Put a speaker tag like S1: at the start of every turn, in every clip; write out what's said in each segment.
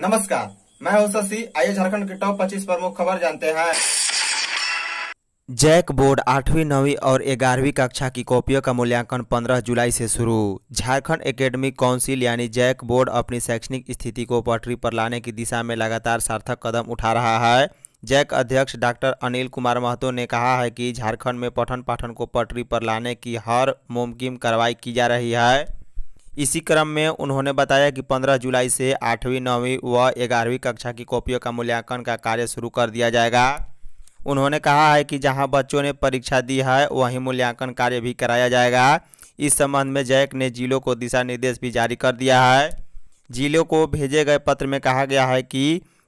S1: नमस्कार मैं हूं शशि आइए झारखंड के टॉप 25 प्रमुख खबर जानते हैं जैक बोर्ड आठवीं नौवीं और ग्यारहवीं कक्षा की कॉपियों का मूल्यांकन 15 जुलाई से शुरू झारखंड एकेडमिक काउंसिल यानी जैक बोर्ड अपनी शैक्षणिक स्थिति को पटरी पर लाने की दिशा में लगातार सार्थक कदम उठा रहा है जैक अध्यक्ष डॉक्टर अनिल कुमार महतो ने कहा है कि झारखंड में पठन पाठन को पटरी पर लाने की हर मुमकिन कार्रवाई की जा रही है इसी क्रम में उन्होंने बताया कि 15 जुलाई से आठवीं नौवीं व ग्यारहवीं कक्षा की कॉपियों का मूल्यांकन का कार्य शुरू कर दिया जाएगा उन्होंने कहा है कि जहां बच्चों ने परीक्षा दी है वहीं मूल्यांकन कार्य भी कराया जाएगा इस संबंध में जैक ने जिलों को दिशा निर्देश भी जारी कर दिया है जिलों को भेजे गए पत्र में कहा गया है कि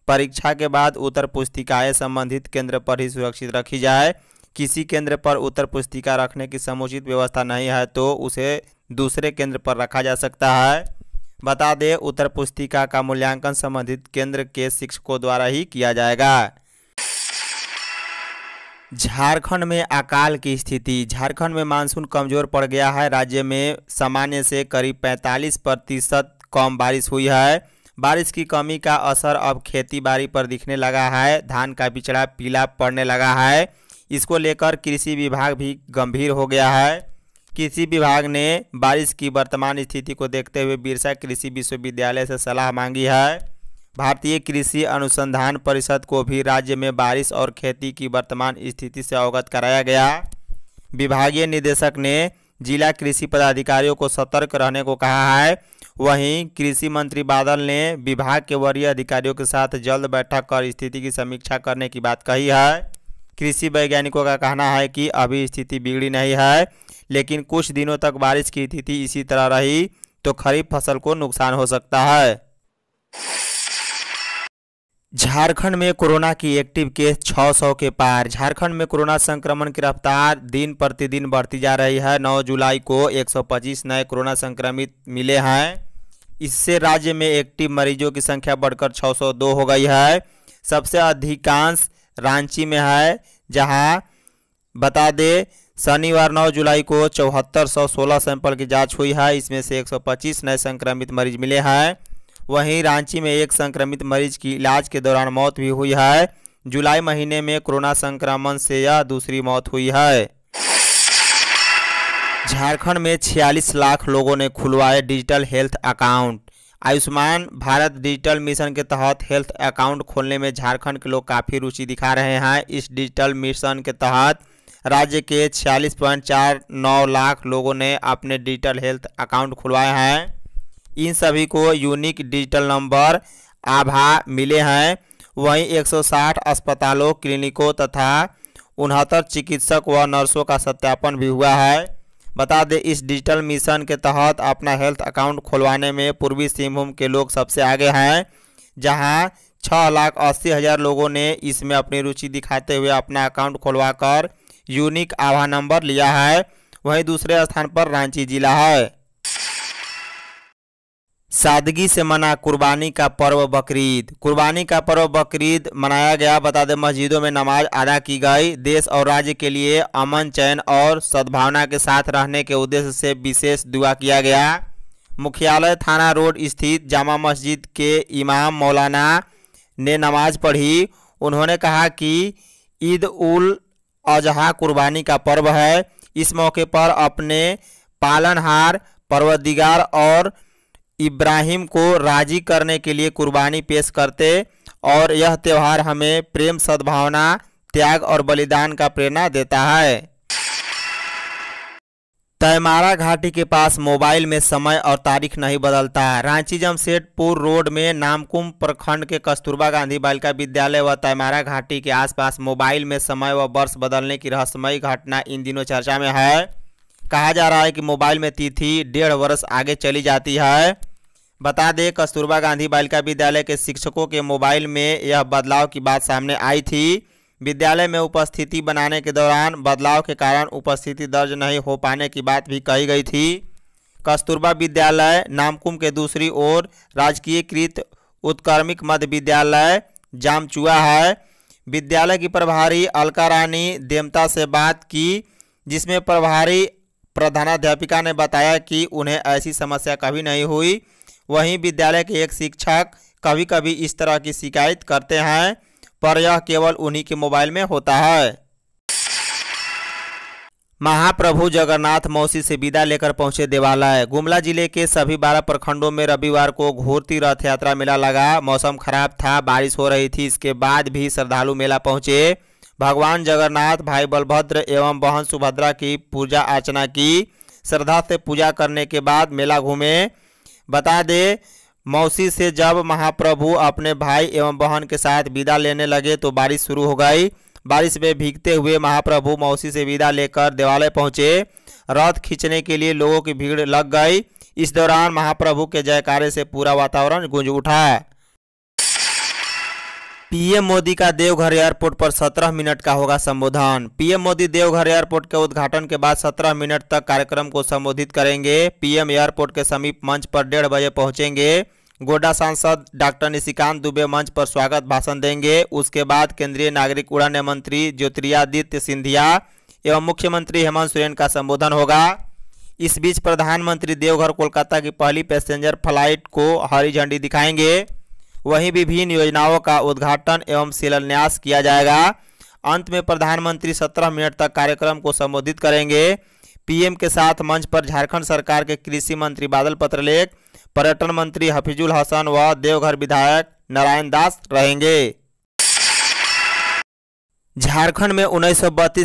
S1: परीक्षा के बाद उत्तर पुस्तिकाएँ संबंधित केंद्र पर ही सुरक्षित रखी जाए किसी केंद्र पर उत्तर पुस्तिका रखने की समुचित व्यवस्था नहीं है तो उसे दूसरे केंद्र पर रखा जा सकता है बता दें उत्तर पुस्तिका का मूल्यांकन संबंधित केंद्र के शिक्षकों द्वारा ही किया जाएगा झारखंड में अकाल की स्थिति झारखंड में मानसून कमजोर पड़ गया है राज्य में सामान्य से करीब 45 प्रतिशत कम बारिश हुई है बारिश की कमी का असर अब खेती बाड़ी पर दिखने लगा है धान का बिचड़ा पीला पड़ने लगा है इसको लेकर कृषि विभाग भी गंभीर हो गया है कृषि विभाग ने बारिश की वर्तमान स्थिति को देखते हुए बिरसा कृषि विश्वविद्यालय से सलाह मांगी है भारतीय कृषि अनुसंधान परिषद को भी राज्य में बारिश और खेती की वर्तमान स्थिति से अवगत कराया गया विभागीय निदेशक ने जिला कृषि पदाधिकारियों को सतर्क रहने को कहा है वहीं कृषि मंत्री बादल ने विभाग के वरीय अधिकारियों के साथ जल्द बैठक कर स्थिति की समीक्षा करने की बात कही है कृषि वैज्ञानिकों का कहना है कि अभी स्थिति बिगड़ी नहीं है लेकिन कुछ दिनों तक बारिश की स्थिति इसी तरह रही तो खरीफ फसल को नुकसान हो सकता है झारखंड में कोरोना की एक्टिव केस 600 के पार झारखंड में कोरोना संक्रमण की रफ्तार दिन प्रतिदिन बढ़ती जा रही है 9 जुलाई को 125 नए कोरोना संक्रमित मिले हैं इससे राज्य में एक्टिव मरीजों की संख्या बढ़कर 602 हो गई है सबसे अधिकांश रांची में है जहां बता दें शनिवार 9 जुलाई को चौहत्तर सौ सोलह सैंपल की जांच हुई है इसमें से 125 नए संक्रमित मरीज मिले हैं वहीं रांची में एक संक्रमित मरीज की इलाज के दौरान मौत भी हुई है जुलाई महीने में कोरोना संक्रमण से यह दूसरी मौत हुई है झारखंड में 46 लाख लोगों ने खुलवाए digital health account Ayushman Bharat digital mission के तहत हेल्थ अकाउंट खोलने में झारखंड के लोग काफ़ी रुचि दिखा रहे हैं इस डिजिटल मिशन के तहत राज्य के छियालीस पॉइंट चार नौ लाख लोगों ने अपने डिजिटल हेल्थ अकाउंट खुलवाए हैं इन सभी को यूनिक डिजिटल नंबर आभा मिले हैं वहीं 160 अस्पतालों क्लिनिकों तथा उनहत्तर चिकित्सक व नर्सों का सत्यापन भी हुआ है बता दें इस डिजिटल मिशन के तहत अपना हेल्थ अकाउंट खुलवाने में पूर्वी सिंहभूम के लोग सबसे आगे हैं जहां छः लाख अस्सी हज़ार लोगों ने इसमें अपनी रुचि दिखाते हुए अपना अकाउंट खुलवाकर कर यूनिक आभा नंबर लिया है वहीं दूसरे स्थान पर रांची जिला है सादगी से मना कुर्बानी का पर्व बकरीद कुर्बानी का पर्व बकरीद मनाया गया बता दें मस्जिदों में नमाज अदा की गई देश और राज्य के लिए अमन चयन और सद्भावना के साथ रहने के उद्देश्य से विशेष दुआ किया गया मुख्यालय थाना रोड स्थित जामा मस्जिद के इमाम मौलाना ने नमाज पढ़ी उन्होंने कहा कि ईद उल अजहा कुर्बानी का पर्व है इस मौके पर अपने पालनहार परवदिगार और इब्राहिम को राजी करने के लिए कुर्बानी पेश करते और यह त्यौहार हमें प्रेम सद्भावना त्याग और बलिदान का प्रेरणा देता है तयमारा घाटी के पास मोबाइल में समय और तारीख नहीं बदलता रांची जमशेदपुर रोड में नामकुम प्रखंड के कस्तूरबा गांधी बालिका विद्यालय व तयमारा घाटी के आसपास मोबाइल में समय व वर्ष बदलने की रहस्यमयी घटना इन दिनों चर्चा में है कहा जा रहा है कि मोबाइल में तिथि डेढ़ वर्ष आगे चली जाती है बता दें कस्तूरबा गांधी बालिका विद्यालय के शिक्षकों के मोबाइल में यह बदलाव की बात सामने आई थी विद्यालय में उपस्थिति बनाने के दौरान बदलाव के कारण उपस्थिति दर्ज नहीं हो पाने की बात भी कही गई थी कस्तूरबा विद्यालय नामकुम के दूसरी ओर राजकीयकृत उत्कर्मिक मध्य विद्यालय जामचुआ है विद्यालय की प्रभारी अलका रानी देमता से बात की जिसमें प्रभारी प्रधानाध्यापिका ने बताया कि उन्हें ऐसी समस्या कभी नहीं हुई वहीं विद्यालय के एक शिक्षक कभी कभी इस तरह की शिकायत करते हैं पर यह केवल उन्हीं के मोबाइल में होता है महाप्रभु जगन्नाथ मौसी से विदा लेकर पहुंचे देवालय गुमला जिले के सभी बारह प्रखंडों में रविवार को घोरती रथ यात्रा मेला लगा मौसम खराब था बारिश हो रही थी इसके बाद भी श्रद्धालु मेला पहुंचे भगवान जगन्नाथ भाई बलभद्र एवं बहन सुभद्रा की पूजा अर्चना की श्रद्धा से पूजा करने के बाद मेला घूमे बता दे मौसी से जब महाप्रभु अपने भाई एवं बहन के साथ विदा लेने लगे तो बारिश शुरू हो गई बारिश में भीगते हुए महाप्रभु मौसी से विदा लेकर देवालय पहुंचे रथ खींचने के लिए लोगों की भीड़ लग गई इस दौरान महाप्रभु के जयकारे से पूरा वातावरण गूंज उठा पीएम मोदी का देवघर एयरपोर्ट पर 17 मिनट का होगा संबोधन पीएम मोदी देवघर एयरपोर्ट के उद्घाटन के बाद 17 मिनट तक कार्यक्रम को संबोधित करेंगे पीएम एयरपोर्ट के समीप मंच पर डेढ़ बजे पहुंचेंगे गोड्डा सांसद डॉक्टर निशिकांत दुबे मंच पर स्वागत भाषण देंगे उसके बाद केंद्रीय नागरिक उड़ान मंत्री ज्योतिरादित्य सिंधिया एवं मुख्यमंत्री हेमंत सोरेन का संबोधन होगा इस बीच प्रधानमंत्री देवघर कोलकाता की पहली पैसेंजर फ्लाइट को हरी झंडी दिखाएंगे वहीं विभिन्न योजनाओं का उद्घाटन एवं शिलान्यास किया जाएगा अंत में प्रधानमंत्री 17 मिनट तक कार्यक्रम को संबोधित करेंगे पीएम के साथ मंच पर झारखंड सरकार के कृषि मंत्री बादल पत्रलेख पर्यटन मंत्री हफीजुल हसन व देवघर विधायक नारायण दास रहेंगे झारखंड में उन्नीस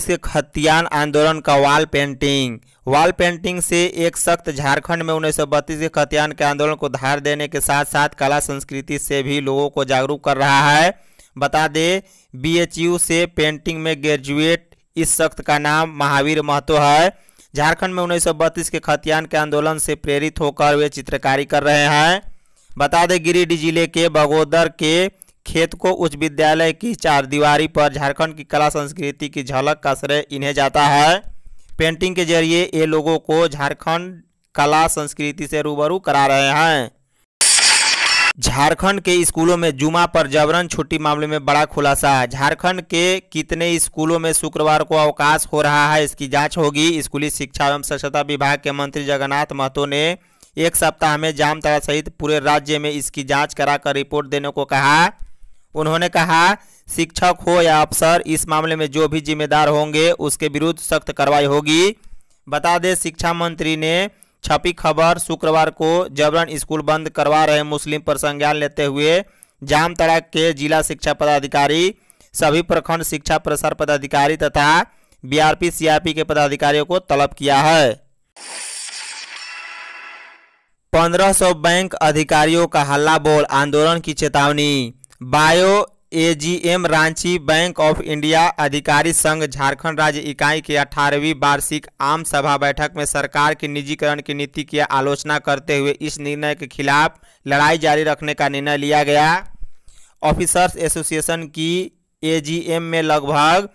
S1: के खतियान आंदोलन का वॉल पेंटिंग वॉल पेंटिंग से एक सख्त झारखंड में उन्नीस के खतियान के आंदोलन को धार देने के साथ साथ कला संस्कृति से भी लोगों को जागरूक कर रहा है बता दें बीएचयू से पेंटिंग में ग्रेजुएट इस सख्त का नाम महावीर महतो है झारखंड में उन्नीस के खतियान के आंदोलन से प्रेरित होकर वे चित्रकारी कर रहे हैं बता दें गिरिडीह जिले के बगोदर के खेत को उच्च विद्यालय की चार दीवारी पर झारखंड की कला संस्कृति की झलक का श्रेय इन्हें जाता है पेंटिंग के जरिए ये लोगों को झारखंड कला संस्कृति से रूबरू करा रहे हैं झारखंड के स्कूलों में जुमा पर जबरन छुट्टी मामले में बड़ा खुलासा झारखंड के कितने स्कूलों में शुक्रवार को अवकाश हो रहा है इसकी जांच होगी स्कूली शिक्षा एवं स्वच्छता विभाग के मंत्री जगन्नाथ महतो ने एक सप्ताह में जामताड़ा सहित पूरे राज्य में इसकी जांच कराकर रिपोर्ट देने को कहा उन्होंने कहा शिक्षक हो या अफसर इस मामले में जो भी जिम्मेदार होंगे उसके विरुद्ध सख्त कार्रवाई होगी बता दें शिक्षा मंत्री ने छपी खबर शुक्रवार को जबरन स्कूल बंद करवा रहे मुस्लिम पर संज्ञान लेते हुए जामतड़ा के जिला शिक्षा पदाधिकारी सभी प्रखंड शिक्षा प्रसार पदाधिकारी तथा बीआरपी सीआरपी के पदाधिकारियों को तलब किया है 1500 बैंक अधिकारियों का हल्ला बोल आंदोलन की चेतावनी बायो AGM Ranchi bank of India अधिकारी संघ झारखंड राज्य इकाई के 18वीं वार्षिक आम सभा बैठक में सरकार की निजीकरण की नीति की आलोचना करते हुए इस निर्णय के खिलाफ लड़ाई जारी रखने का निर्णय लिया गया ऑफिसर्स एसोसिएशन की एजीएम में लगभग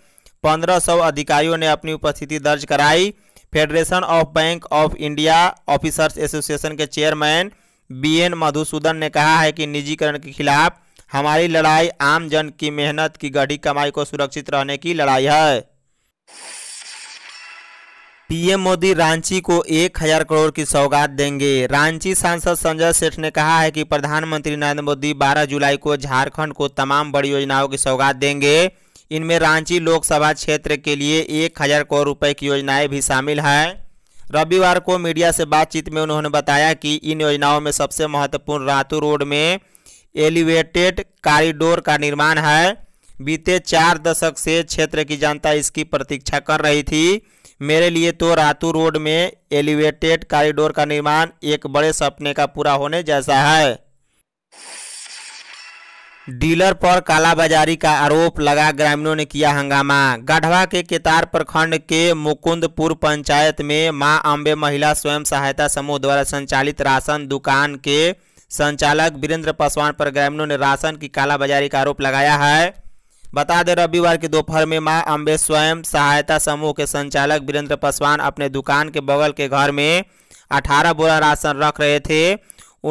S1: 1500 अधिकारियों ने अपनी उपस्थिति दर्ज कराई federation of bank of India officers association के चेयरमैन बी एन मधुसूदन ने कहा है कि निजीकरण के खिलाफ हमारी लड़ाई आम जन की मेहनत की गढ़ी कमाई को सुरक्षित रहने की लड़ाई है पीएम मोदी रांची को एक हजार करोड़ की सौगात देंगे रांची सांसद संजय सेठ ने कहा है कि प्रधानमंत्री नरेंद्र मोदी 12 जुलाई को झारखंड को तमाम बड़ी योजनाओं की सौगात देंगे इनमें रांची लोकसभा क्षेत्र के लिए एक हजार करोड़ रुपए की योजनाएं भी शामिल हैं रविवार को मीडिया से बातचीत में उन्होंने बताया कि इन योजनाओं में सबसे महत्वपूर्ण रातू रोड में एलिवेटेड कॉरिडोर का निर्माण है बीते चार दशक से क्षेत्र की जनता इसकी प्रतीक्षा कर रही थी मेरे लिए तो रातू रोड में एलिवेटेड कॉरिडोर का निर्माण एक बड़े सपने का पूरा होने जैसा है डीलर पर कालाबाजारी का आरोप लगा ग्रामीणों ने किया हंगामा गढ़वा के केतार प्रखंड के मुकुंदपुर पंचायत में मां अम्बे महिला स्वयं सहायता समूह द्वारा संचालित राशन दुकान के संचालक वीरेंद्र पासवान पर ग्रामीणों ने राशन की कालाबाजारी का आरोप लगाया है बता दें रविवार की दोपहर में मां अम्बे स्वयं सहायता समूह के संचालक वीरेंद्र पासवान अपने दुकान के बगल के घर में 18 बोरा राशन रख रहे थे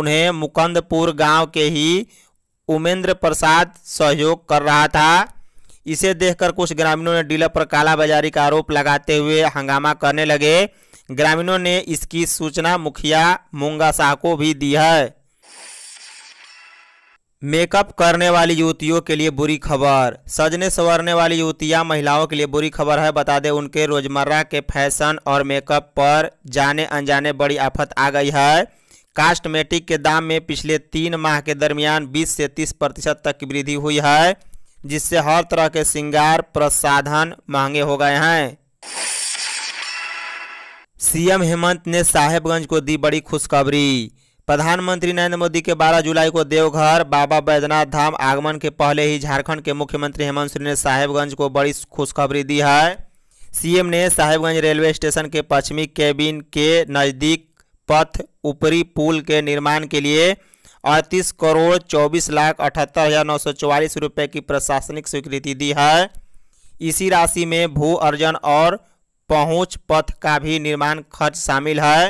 S1: उन्हें मुकंदपुर गांव के ही उमेंद्र प्रसाद सहयोग कर रहा था इसे देखकर कुछ ग्रामीणों ने डीलर पर कालाबाजारी का आरोप लगाते हुए हंगामा करने लगे ग्रामीणों ने इसकी सूचना मुखिया मुंगा शाह को भी दी है मेकअप करने वाली युवतियों के लिए बुरी खबर सजने संवरने वाली युवतियां महिलाओं के लिए बुरी खबर है बता दें उनके रोजमर्रा के फैशन और मेकअप पर जाने अनजाने बड़ी आफत आ गई है कास्टमेटिक के दाम में पिछले तीन माह के दरमियान 20 से 30 प्रतिशत तक की वृद्धि हुई है जिससे हर तरह के श्रृंगार प्रसाधन महंगे हो गए हैं सीएम हेमंत ने साहेबगंज को दी बड़ी खुशखबरी प्रधानमंत्री नरेंद्र मोदी के 12 जुलाई को देवघर बाबा बैद्यनाथ धाम आगमन के पहले ही झारखंड के मुख्यमंत्री हेमंत सोरेन ने साहेबगंज को बड़ी खुशखबरी दी है सीएम ने साहेबगंज रेलवे स्टेशन के पश्चिमी केबिन के नज़दीक पथ ऊपरी पुल के निर्माण के लिए अड़तीस करोड़ चौबीस लाख अठहत्तर हज़ार नौ सौ चौवालीस रुपये की प्रशासनिक स्वीकृति दी है इसी राशि में भू अर्जन और पहुँच पथ का भी निर्माण खर्च शामिल है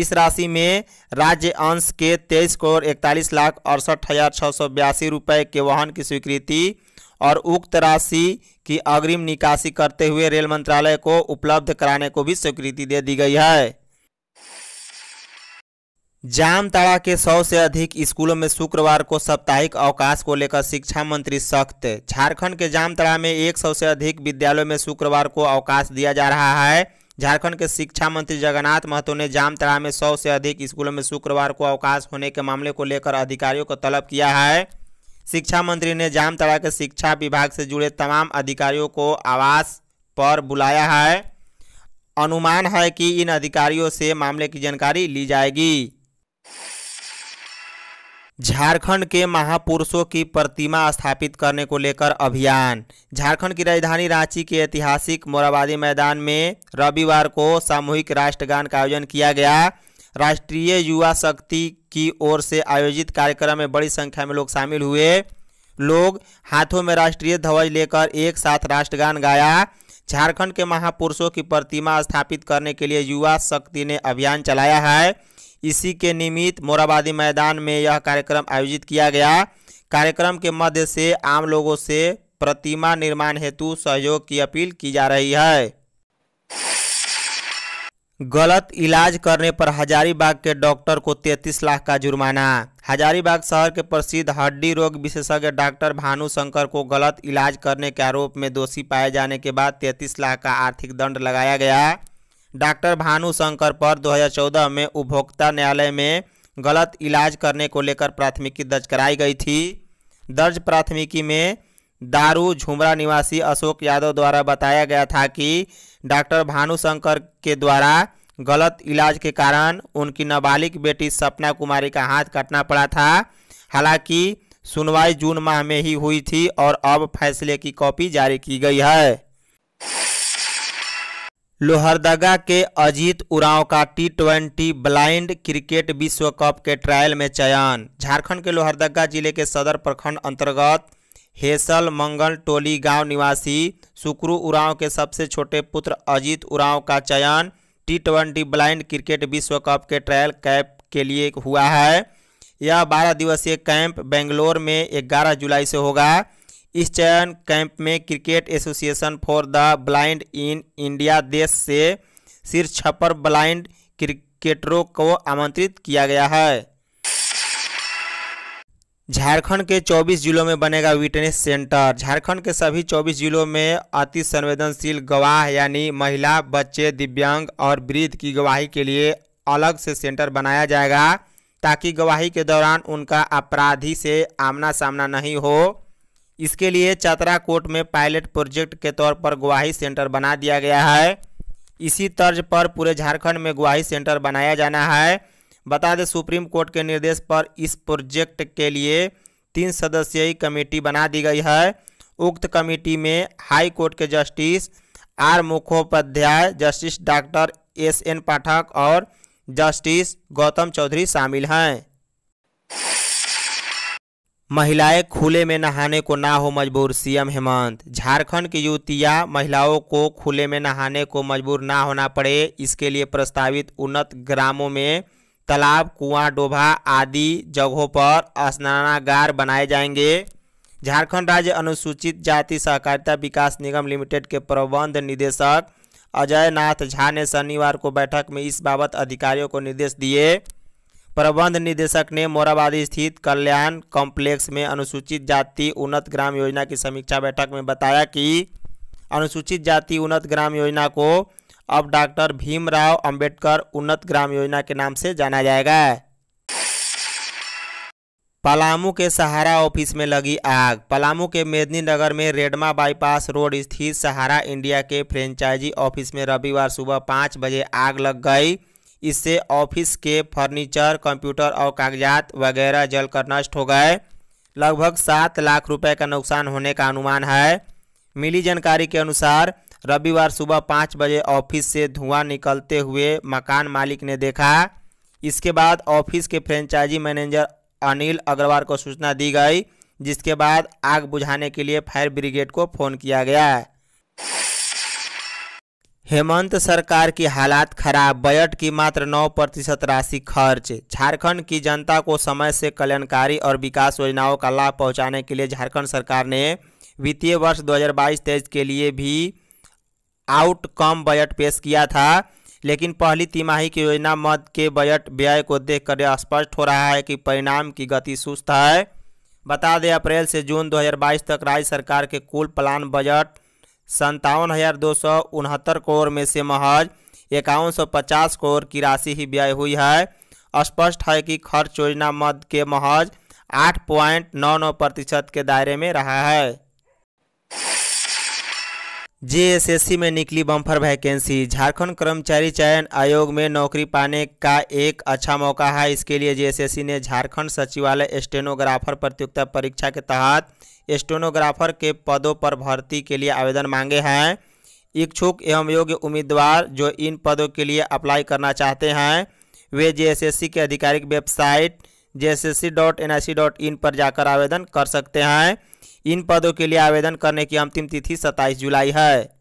S1: इस राशि में राज्य अंश के तेईस करोड़ इकतालीस लाख अड़सठ हज़ार छः सौ बयासी रुपये के वाहन की स्वीकृति और उक्त राशि की अग्रिम निकासी करते हुए रेल मंत्रालय को उपलब्ध कराने को भी स्वीकृति दे दी गई है जामताड़ा के सौ से अधिक स्कूलों में शुक्रवार को साप्ताहिक अवकाश को लेकर शिक्षा मंत्री सख्त झारखंड के जामताड़ा में एक सौ से अधिक विद्यालयों में शुक्रवार को अवकाश दिया जा रहा है झारखंड के शिक्षा मंत्री जगन्नाथ महतो ने जामतरा में सौ से अधिक स्कूलों में शुक्रवार को अवकाश होने के मामले को लेकर अधिकारियों को तलब किया है शिक्षा मंत्री ने जामतरा के शिक्षा विभाग से जुड़े तमाम अधिकारियों को आवास पर बुलाया है अनुमान है कि इन अधिकारियों से मामले की जानकारी ली जाएगी झारखंड के महापुरुषों की प्रतिमा स्थापित करने को लेकर अभियान झारखंड की राजधानी रांची के ऐतिहासिक मोराबादी मैदान में रविवार को सामूहिक राष्ट्रगान का आयोजन किया गया राष्ट्रीय युवा शक्ति की ओर से आयोजित कार्यक्रम में बड़ी संख्या में लोग शामिल हुए लोग हाथों में राष्ट्रीय ध्वज लेकर एक साथ राष्ट्रगान गाया झारखंड के महापुरुषों की प्रतिमा स्थापित करने के लिए युवा शक्ति ने अभियान चलाया है इसी के निमित्त मोराबादी मैदान में यह कार्यक्रम आयोजित किया गया कार्यक्रम के मध्य से आम लोगों से प्रतिमा निर्माण हेतु सहयोग की अपील की जा रही है गलत इलाज करने पर हजारीबाग के डॉक्टर को 33 लाख का जुर्माना हजारीबाग शहर के प्रसिद्ध हड्डी रोग विशेषज्ञ डॉक्टर भानु शंकर को गलत इलाज करने के आरोप में दोषी पाए जाने के बाद 33 लाख का आर्थिक दंड लगाया गया डॉक्टर भानु शंकर पर 2014 में उपभोक्ता न्यायालय में गलत इलाज करने को लेकर प्राथमिकी दर्ज कराई गई थी दर्ज प्राथमिकी में दारू झुमरा निवासी अशोक यादव द्वारा बताया गया था कि डॉक्टर भानु शंकर के द्वारा गलत इलाज के कारण उनकी नाबालिग बेटी सपना कुमारी का हाथ काटना पड़ा था हालांकि सुनवाई जून माह में ही हुई थी और अब फैसले की कॉपी जारी की गई है लोहरदगा के अजीत उरांव का टी ट्वेंटी ब्लाइंड क्रिकेट विश्व कप के ट्रायल में चयन झारखंड के लोहरदगा जिले के सदर प्रखंड अंतर्गत हेसल मंगल टोली गांव निवासी सुक्रू उरांव के सबसे छोटे पुत्र अजीत उरांव का चयन टी ट्वेंटी ब्लाइंड क्रिकेट विश्व कप के ट्रायल कैंप के लिए हुआ है यह बारह दिवसीय कैंप बेंगलोर में ग्यारह जुलाई से होगा इस चयन कैंप में cricket association for the blind in India देश से सिर छपर ब्लाइंड क्रिकेटरों को आमंत्रित किया गया है झारखंड के 24 जिलों में बनेगा विटनेस सेंटर झारखंड के सभी 24 जिलों में अति संवेदनशील गवाह यानी महिला बच्चे दिव्यांग और वृद्ध की गवाही के लिए अलग से सेंटर बनाया जाएगा ताकि गवाही के दौरान उनका अपराधी से आमना सामना नहीं हो इसके लिए चतरा कोर्ट में पायलट प्रोजेक्ट के तौर पर गुवाही सेंटर बना दिया गया है इसी तर्ज पर पूरे झारखंड में गुवाही सेंटर बनाया जाना है बता दें सुप्रीम कोर्ट के निर्देश पर इस प्रोजेक्ट के लिए तीन सदस्यीय कमेटी बना दी गई है उक्त कमेटी में हाई कोर्ट के justice R Mukhopadhyay justice doctor S N Pathak और जस्टिस गौतम चौधरी शामिल हैं महिलाएं खुले में नहाने को ना हो मजबूर सीएम हेमंत झारखंड की युवतियां महिलाओं को खुले में नहाने को मजबूर ना होना पड़े इसके लिए प्रस्तावित उन्नत ग्रामों में तालाब कुआं डोभा आदि जगहों पर स्नानागार बनाए जाएंगे झारखंड राज्य अनुसूचित जाति सहकारिता विकास निगम लिमिटेड के प्रबंध निदेशक अजय नाथ झा ने शनिवार को बैठक में इस बाबत अधिकारियों को निर्देश दिए प्रबंध निदेशक ने मोराबादी स्थित कल्याण कॉम्प्लेक्स में अनुसूचित जाति उन्नत ग्राम योजना की समीक्षा बैठक में बताया कि अनुसूचित जाति उन्नत ग्राम योजना को अब डॉक्टर भीमराव अंबेडकर उन्नत ग्राम योजना के नाम से जाना जाएगा पलामू के सहारा ऑफिस में लगी आग पलामू के मेदनी नगर में रेडमा बाईपास रोड स्थित सहारा इंडिया के फ्रेंचाइजी ऑफिस में रविवार सुबह पाँच बजे आग लग गई इससे ऑफिस के फर्नीचर कंप्यूटर और कागजात वगैरह जलकर नष्ट हो गए लगभग सात लाख रुपए का नुकसान होने का अनुमान है मिली जानकारी के अनुसार रविवार सुबह पाँच बजे ऑफिस से धुआं निकलते हुए मकान मालिक ने देखा इसके बाद ऑफिस के फ्रेंचाइजी मैनेजर अनिल अग्रवाल को सूचना दी गई जिसके बाद आग बुझाने के लिए फायर ब्रिगेड को फ़ोन किया गया हेमंत सरकार की हालात खराब बजट की मात्र 9 प्रतिशत राशि खर्च झारखंड की जनता को समय से कल्याणकारी और विकास योजनाओं का लाभ पहुंचाने के लिए झारखंड सरकार ने वित्तीय वर्ष 2022-23 के लिए भी आउटकम बजट पेश किया था लेकिन पहली तिमाही की योजना मद के बजट व्यय को देखकर यह स्पष्ट हो रहा है कि परिणाम की गति सुस्त है बता दें अप्रैल से जून दो तक राज्य सरकार के कुल प्लान बजट संतावन हज़ार दो सौ उनहत्तर करोड़ में से महज इक्यावन सौ पचास करोड़ की राशि ही व्यय हुई है स्पष्ट है कि खर्च योजना मद के महज आठ पॉइंट नौ नौ प्रतिशत के दायरे में रहा है जेएसएससी में निकली बम्फर वैकेंसी झारखंड कर्मचारी चयन आयोग में नौकरी पाने का एक अच्छा मौका है इसके लिए जेएसएससी ने झारखंड सचिवालय स्टेनोग्राफर प्रतियोगिता परीक्षा के तहत स्टेनोग्राफर के पदों पर भर्ती के लिए आवेदन मांगे हैं इच्छुक एवं योग्य उम्मीदवार जो इन पदों के लिए अप्लाई करना चाहते हैं वे जे के आधिकारिक website J dot N I C dot in पर जाकर आवेदन कर सकते हैं इन पदों के लिए आवेदन करने की अंतिम तिथि 27 जुलाई है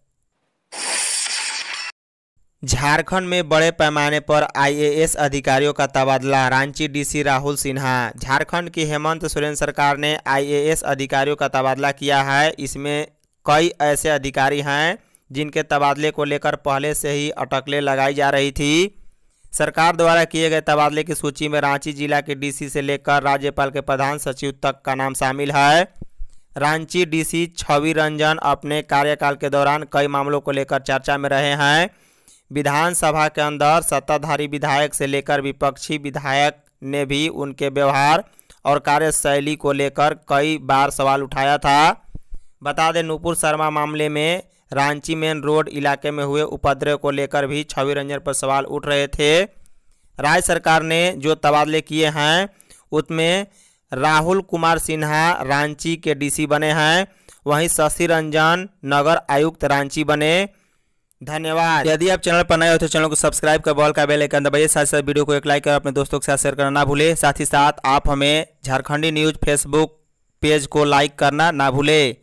S1: झारखंड में बड़े पैमाने पर आईएएस अधिकारियों का तबादला रांची डीसी राहुल सिन्हा झारखंड की हेमंत सोरेन सरकार ने आईएएस अधिकारियों का तबादला किया है इसमें कई ऐसे अधिकारी हैं जिनके तबादले को लेकर पहले से ही अटकले लगाई जा रही थी सरकार द्वारा किए गए तबादले की सूची में रांची जिला के डीसी से लेकर राज्यपाल के प्रधान सचिव तक का नाम शामिल है रांची डीसी छवि रंजन अपने कार्यकाल के दौरान कई मामलों को लेकर चर्चा में रहे हैं विधानसभा के अंदर सत्ताधारी विधायक से लेकर विपक्षी विधायक ने भी उनके व्यवहार और कार्यशैली को लेकर कई बार सवाल उठाया था बता दें नूपुर शर्मा मामले में रांची मेन रोड इलाके में हुए उपद्रव को लेकर भी छवि रंजन पर सवाल उठ रहे थे राज्य सरकार ने जो तबादले किए हैं उसमें राहुल कुमार सिन्हा रांची के डीसी बने हैं वहीं शशि रंजन नगर आयुक्त रांची बने धन्यवाद यदि आप चैनल पर नए हो तो चैनल को सब्सक्राइब कर बॉल का बेल आइकन दबाइए साथ साथ वीडियो को एक लाइक कर अपने दोस्तों के साथ शेयर करना ना भूले साथ ही साथ आप हमें झारखंडी न्यूज़ फेसबुक पेज को लाइक करना ना भूलें